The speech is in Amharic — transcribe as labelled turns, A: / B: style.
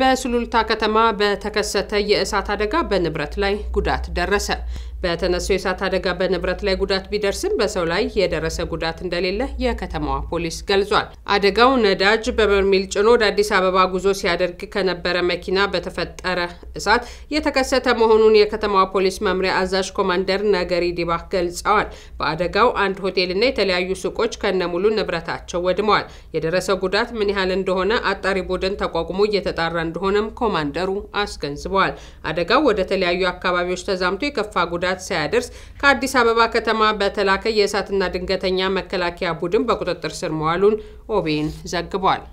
A: በሱሉልታ ከተማ በተከሰተ የእሳት አደጋ በንብረት ላይ ጉዳት ደረሰ። በተነሳው የእሳት አደጋ በንብረት ላይ ጉዳት ቢደርስም በሰው ላይ የደረሰ ጉዳት እንደሌለ የከተማዋ ፖሊስ ገልጿል። አደጋው ነዳጅ በበርሜል ጭኖ ወደ አዲስ አበባ ጉዞ ሲያደርግ ከነበረ መኪና በተፈጠረ እሳት የተከሰተ መሆኑን የከተማዋ ፖሊስ መምሪያ አዛዥ ኮማንደር ነገሪ ዲባክ ገልጸዋል። በአደጋው አንድ ሆቴልና የተለያዩ ሱቆች ከነሙሉ ንብረታቸው ወድመዋል። የደረሰው ጉዳት ምን ያህል እንደሆነ አጣሪ ቡድን ተቋቁሞ እየተጣራ እንደሆነም ኮማንደሩ አስገንዝበዋል። አደጋው ወደ ተለያዩ አካባቢዎች ተዛምቶ የከፋ ጉዳት ሳያደርስ ከአዲስ አበባ ከተማ በተላከ የእሳትና ድንገተኛ መከላከያ ቡድን በቁጥጥር ስር መዋሉን ኦቤን ዘግቧል።